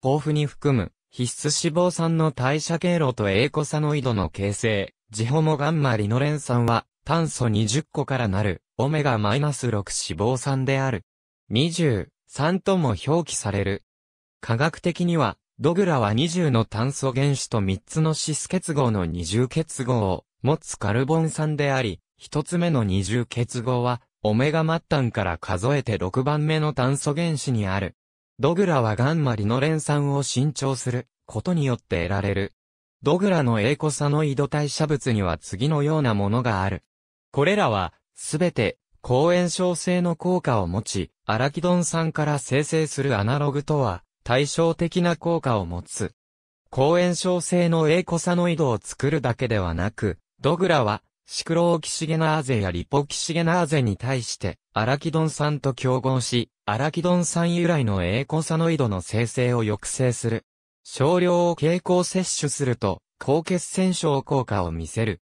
豊富に含む、必須脂肪酸の代謝経路とエーコサノイドの形成、ジホモガンマリノレン酸は、炭素20個からなる、オメガマイナス -6 脂肪酸である。2 3とも表記される。科学的には、ドグラは20の炭素原子と3つのシス結合の二重結合を持つカルボン酸であり、1つ目の二重結合は、オメガ末端から数えて6番目の炭素原子にある。ドグラはガンマリノレン酸を新調することによって得られる。ドグラのエーコサノイド代謝物には次のようなものがある。これらは、すべて、抗炎症性の効果を持ち、アラキドン酸から生成するアナログとは、対照的な効果を持つ。抗炎症性のエーコサノイドを作るだけではなく、ドグラはシクロオキシゲナーゼやリポキシゲナーゼに対して、アラキドン酸と競合し、アラキドン酸由来のエーコサノイドの生成を抑制する。少量を経口摂取すると、高血栓症効果を見せる。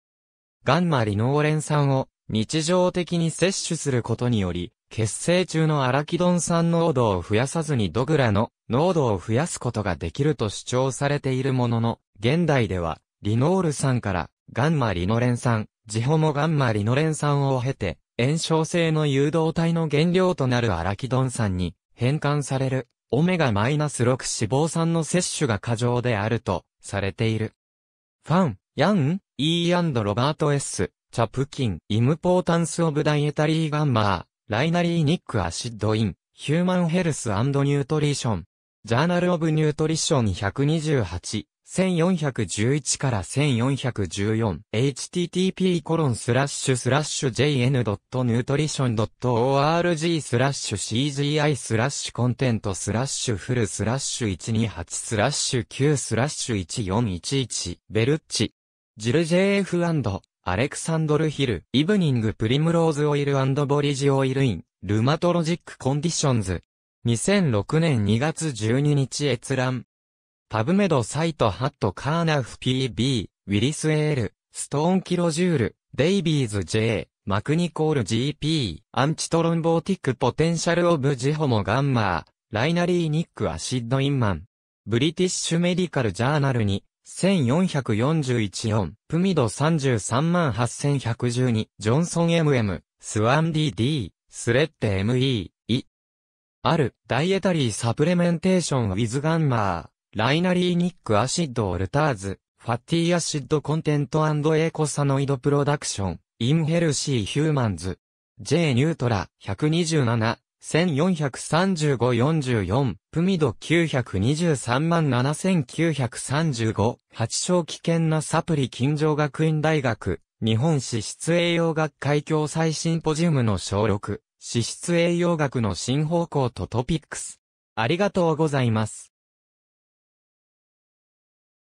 ガンマリノーレン酸を日常的に摂取することにより、血清中のアラキドン酸濃度を増やさずにドグラの濃度を増やすことができると主張されているものの、現代では、リノール酸からガンマリノレン酸、ジホモガンマリノレン酸を経て、炎症性の誘導体の原料となるアラキドン酸に変換される、オメガ -6 脂肪酸の摂取が過剰であるとされている。ファン、ヤン、E& ロバート S、チャプキン、イムポータンスオブダイエタリーガンマー、ライナリーニックアシッドイン、ヒューマンヘルスニュートリション、ジャーナルオブニュートリション128、1411から1414 http コロンスラッシュスラッシュ jn.nutrition.org スラッシュ cgi スラッシュコンテントスラッシュフルスラッシュ128スラッシュ9スラッシュ1411ベルッチジル JF& アレクサンドルヒルイブニングプリムローズオイルボリジオイルインルマトロジックコンディションズ2006年2月12日閲覧パブメドサイトハットカーナフ PB、ウィリスエール、ストーンキロジュール、デイビーズ J、マクニコール GP、アンチトロンボーティックポテンシャルオブジホモガンマー、ライナリー・ニック・アシッド・インマン。ブリティッシュ・メディカル・ジャーナルに、1441-4、プミド338,112、ジョンソン MM、スワン DD、スレッテ ME、イ。ある、ダイエタリー・サプレメンテーション・ウィズ・ガンマー。ライナリーニックアシッドオルターズ、ファッティアシッドコンテントエコサノイドプロダクション、インヘルシーヒューマンズ、J ニュートラ、127、1435-44、プミド9237935、八章危険なサプリ近城学院大学、日本脂質栄養学会共催シンポジウムの小6、脂質栄養学の新方向とトピックス。ありがとうございます。